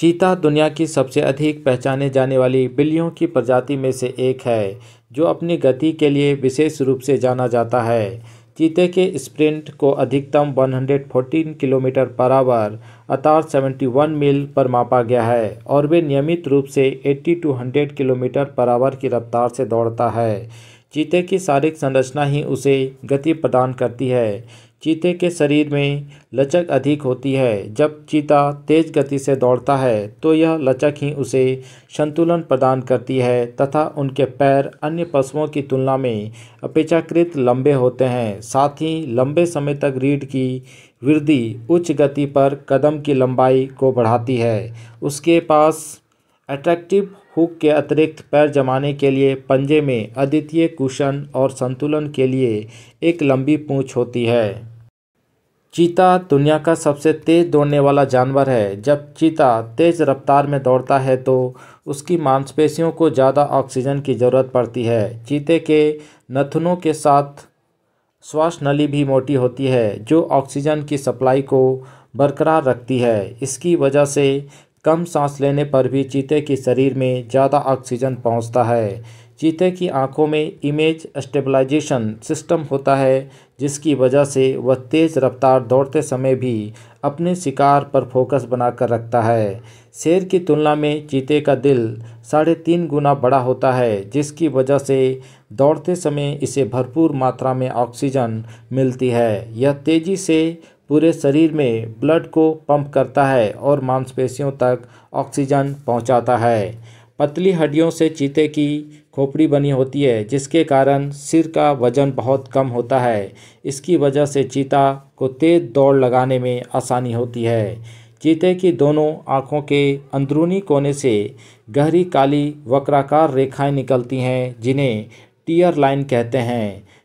चीता दुनिया की सबसे अधिक पहचाने जाने वाली बिल्लियों की प्रजाति में से एक है जो अपनी गति के लिए विशेष रूप से जाना जाता है चीते के स्प्रिंट को अधिकतम 114 किलोमीटर पर आवर अतार 71 मील पर मापा गया है और वे नियमित रूप से 80 टू 100 किलोमीटर पर आवर की रफ्तार से दौड़ता है चीते की शारीरिक संरचना ही उसे गति प्रदान करती है चीते के शरीर में लचक अधिक होती है जब चीता तेज गति से दौड़ता है तो यह लचक ही उसे संतुलन प्रदान करती है तथा उनके पैर अन्य पशुओं की तुलना में अपेक्षाकृत लंबे होते हैं साथ ही लंबे समय तक रीढ़ की वृद्धि उच्च गति पर कदम की लंबाई को बढ़ाती है उसके पास अट्रैक्टिव हुक के अतिरिक्त पैर जमाने के लिए पंजे में अद्वितीय कुशन और संतुलन के लिए एक लंबी पूंछ होती है चीता दुनिया का सबसे तेज़ दौड़ने वाला जानवर है जब चीता तेज़ रफ्तार में दौड़ता है तो उसकी मांसपेशियों को ज़्यादा ऑक्सीजन की ज़रूरत पड़ती है चीते के नथुनों के साथ श्वास नली भी मोटी होती है जो ऑक्सीजन की सप्लाई को बरकरार रखती है इसकी वजह से कम सांस लेने पर भी चीते के शरीर में ज़्यादा ऑक्सीजन पहुँचता है चीते की आंखों में इमेज स्टेबलाइजेशन सिस्टम होता है जिसकी वजह से वह तेज़ रफ्तार दौड़ते समय भी अपने शिकार पर फोकस बनाकर रखता है शेर की तुलना में चीते का दिल साढ़े तीन गुना बड़ा होता है जिसकी वजह से दौड़ते समय इसे भरपूर मात्रा में ऑक्सीजन मिलती है यह तेज़ी से पूरे शरीर में ब्लड को पंप करता है और मांसपेशियों तक ऑक्सीजन पहुँचाता है पतली हड्डियों से चीते की खोपड़ी बनी होती है जिसके कारण सिर का वजन बहुत कम होता है इसकी वजह से चीता को तेज़ दौड़ लगाने में आसानी होती है चीते की दोनों आँखों के अंदरूनी कोने से गहरी काली वक्राकार रेखाएं निकलती हैं जिन्हें टीयर लाइन कहते हैं